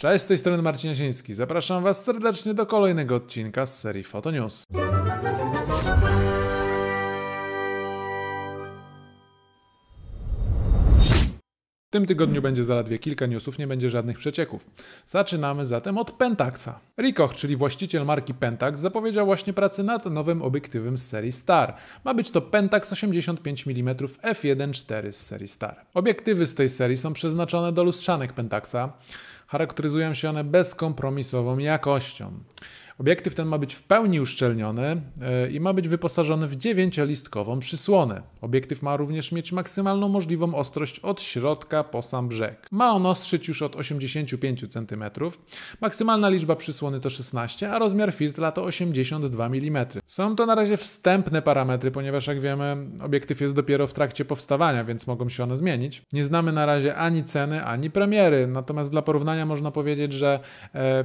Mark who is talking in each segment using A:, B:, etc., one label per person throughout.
A: Cześć, z tej strony Marcin Jasiński. Zapraszam Was serdecznie do kolejnego odcinka z serii Fotonews. W tym tygodniu będzie zaledwie kilka newsów, nie będzie żadnych przecieków. Zaczynamy zatem od Pentaxa. Ricoh, czyli właściciel marki Pentax, zapowiedział właśnie pracę nad nowym obiektywem z serii Star. Ma być to Pentax 85 mm f1.4 z serii Star. Obiektywy z tej serii są przeznaczone do lustrzanek Pentaxa charakteryzują się one bezkompromisową jakością. Obiektyw ten ma być w pełni uszczelniony e, i ma być wyposażony w dziewięciolistkową przysłonę. Obiektyw ma również mieć maksymalną możliwą ostrość od środka po sam brzeg. Ma on ostrzyć już od 85 cm. Maksymalna liczba przysłony to 16, a rozmiar filtra to 82 mm. Są to na razie wstępne parametry, ponieważ jak wiemy obiektyw jest dopiero w trakcie powstawania, więc mogą się one zmienić. Nie znamy na razie ani ceny, ani premiery, natomiast dla porównania można powiedzieć, że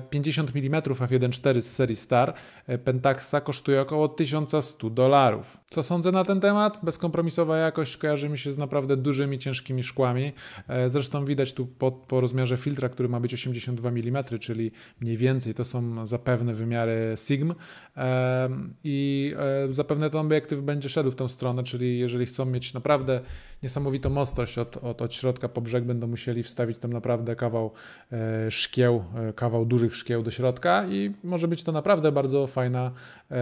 A: 50 mm f1.4 z serii serii Star e, Pentaxa kosztuje około 1100 dolarów. Co sądzę na ten temat? Bezkompromisowa jakość kojarzy mi się z naprawdę dużymi, ciężkimi szkłami. E, zresztą widać tu po, po rozmiarze filtra, który ma być 82 mm, czyli mniej więcej to są zapewne wymiary Sigm e, i zapewne ten obiektyw będzie szedł w tą stronę, czyli jeżeli chcą mieć naprawdę niesamowitą mostość od, od, od środka po brzeg, będą musieli wstawić tam naprawdę kawał szkieł, kawał dużych szkieł do środka i może być to naprawdę bardzo fajna e,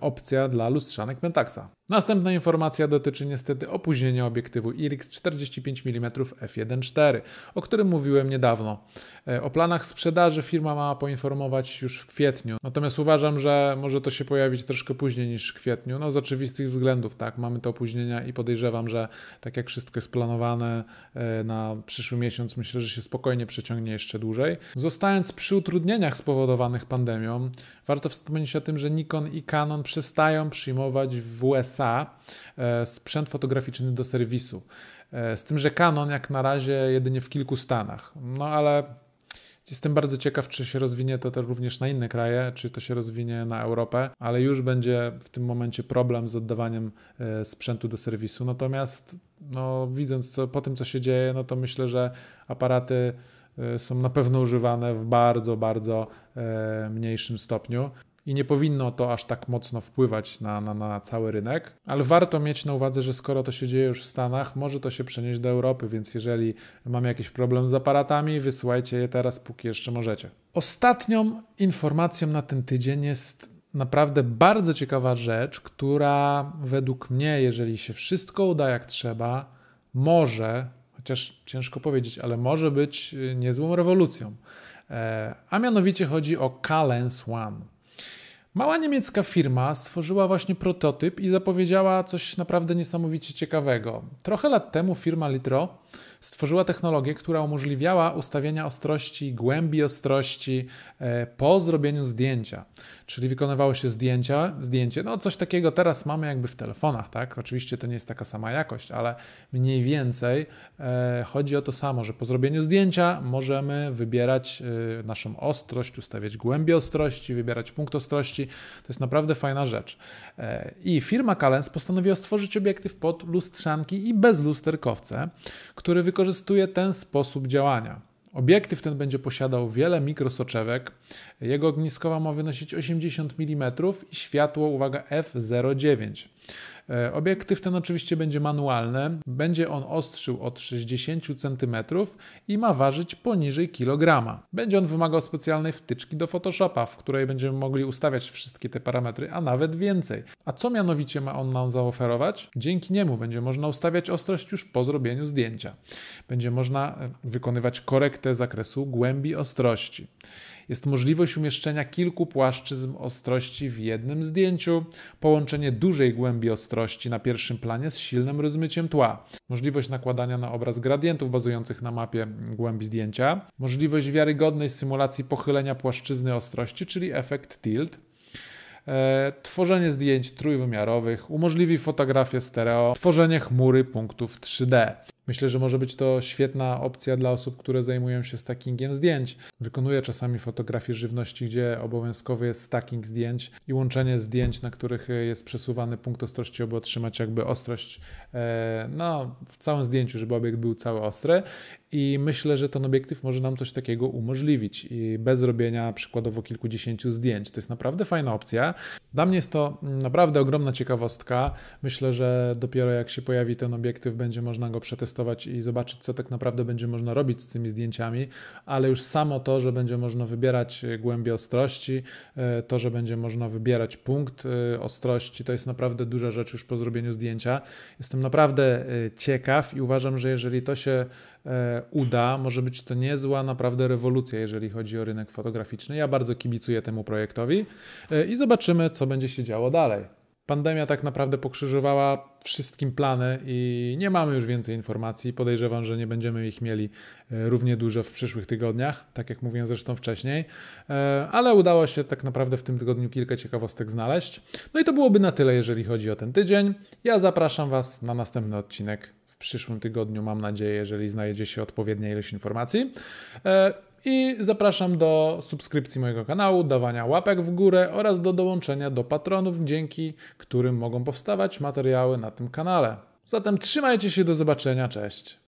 A: opcja dla lustrzanek Pentaxa. Następna informacja dotyczy niestety opóźnienia obiektywu IRIX 45 mm f1.4, o którym mówiłem niedawno. E, o planach sprzedaży firma ma poinformować już w kwietniu, natomiast uważam, że może to się pojawić troszkę później niż w kwietniu, no z oczywistych względów, tak, mamy te opóźnienia i podejrzewam, że tak jak wszystko jest planowane e, na przyszły miesiąc, myślę, że się spokojnie przeciągnie jeszcze dłużej. Zostając przy utrudnieniach spowodowanych pandemią, warto wspomnieć o tym, że Nikon i Canon przestają przyjmować w USA E, sprzęt fotograficzny do serwisu. E, z tym, że Canon jak na razie jedynie w kilku stanach. No ale Jestem bardzo ciekaw, czy się rozwinie to też również na inne kraje, czy to się rozwinie na Europę, ale już będzie w tym momencie problem z oddawaniem e, sprzętu do serwisu. Natomiast no, widząc co, po tym, co się dzieje, no to myślę, że aparaty są na pewno używane w bardzo, bardzo mniejszym stopniu i nie powinno to aż tak mocno wpływać na, na, na cały rynek, ale warto mieć na uwadze, że skoro to się dzieje już w Stanach, może to się przenieść do Europy, więc jeżeli mamy jakiś problem z aparatami, wysyłajcie je teraz, póki jeszcze możecie. Ostatnią informacją na ten tydzień jest naprawdę bardzo ciekawa rzecz, która według mnie, jeżeli się wszystko uda jak trzeba, może, chociaż ciężko powiedzieć, ale może być niezłą rewolucją. E, a mianowicie chodzi o Calens One. Mała niemiecka firma stworzyła właśnie prototyp i zapowiedziała coś naprawdę niesamowicie ciekawego. Trochę lat temu firma Litro stworzyła technologię, która umożliwiała ustawienia ostrości, głębi ostrości e, po zrobieniu zdjęcia. Czyli wykonywało się zdjęcia, zdjęcie, no coś takiego teraz mamy jakby w telefonach, tak? Oczywiście to nie jest taka sama jakość, ale mniej więcej e, chodzi o to samo, że po zrobieniu zdjęcia możemy wybierać e, naszą ostrość, ustawiać głębię ostrości, wybierać punkt ostrości. To jest naprawdę fajna rzecz. I firma Kalens postanowiła stworzyć obiektyw pod lustrzanki i bezlusterkowce, który wykorzystuje ten sposób działania. Obiektyw ten będzie posiadał wiele mikrosoczewek, jego ogniskowa ma wynosić 80 mm i światło, uwaga, f0,9. E, obiektyw ten oczywiście będzie manualny, będzie on ostrzył od 60 cm i ma ważyć poniżej kilograma. Będzie on wymagał specjalnej wtyczki do Photoshopa, w której będziemy mogli ustawiać wszystkie te parametry, a nawet więcej. A co mianowicie ma on nam zaoferować? Dzięki niemu będzie można ustawiać ostrość już po zrobieniu zdjęcia. Będzie można e, wykonywać korektę zakresu głębi ostrości jest możliwość umieszczenia kilku płaszczyzn ostrości w jednym zdjęciu, połączenie dużej głębi ostrości na pierwszym planie z silnym rozmyciem tła, możliwość nakładania na obraz gradientów bazujących na mapie głębi zdjęcia, możliwość wiarygodnej symulacji pochylenia płaszczyzny ostrości, czyli efekt tilt, e, tworzenie zdjęć trójwymiarowych, umożliwi fotografię stereo, tworzenie chmury punktów 3D. Myślę, że może być to świetna opcja dla osób, które zajmują się stackingiem zdjęć. Wykonuję czasami fotografię żywności, gdzie obowiązkowy jest stacking zdjęć i łączenie zdjęć, na których e, jest przesuwany punkt ostrości, aby otrzymać jakby ostrość e, no, w całym zdjęciu, żeby obiekt był cały ostry. I myślę, że ten obiektyw może nam coś takiego umożliwić i bez robienia przykładowo kilkudziesięciu zdjęć. To jest naprawdę fajna opcja. Dla mnie jest to mm, naprawdę ogromna ciekawostka. Myślę, że dopiero jak się pojawi ten obiektyw, będzie można go przetestować przetestować i zobaczyć, co tak naprawdę będzie można robić z tymi zdjęciami, ale już samo to, że będzie można wybierać e, głębię ostrości, e, to, że będzie można wybierać punkt e, ostrości, to jest naprawdę duża rzecz już po zrobieniu zdjęcia. Jestem naprawdę ciekaw i uważam, że jeżeli to się uda, może być to niezła naprawdę rewolucja, jeżeli chodzi o rynek fotograficzny. Ja bardzo kibicuję temu projektowi i zobaczymy, co będzie się działo dalej. Pandemia tak naprawdę pokrzyżowała wszystkim plany i nie mamy już więcej informacji. Podejrzewam, że nie będziemy ich mieli e, równie dużo w przyszłych tygodniach, tak jak mówiłem zresztą wcześniej, e, ale udało się tak naprawdę w tym tygodniu kilka ciekawostek znaleźć. No i to byłoby na tyle, jeżeli chodzi o ten tydzień. Ja zapraszam Was na następny odcinek w przyszłym tygodniu, mam nadzieję, jeżeli znajdzie się odpowiednia ilość informacji. E, i zapraszam do subskrypcji mojego kanału, dawania łapek w górę oraz do dołączenia do patronów, dzięki którym mogą powstawać materiały na tym kanale. Zatem trzymajcie się, do zobaczenia, cześć.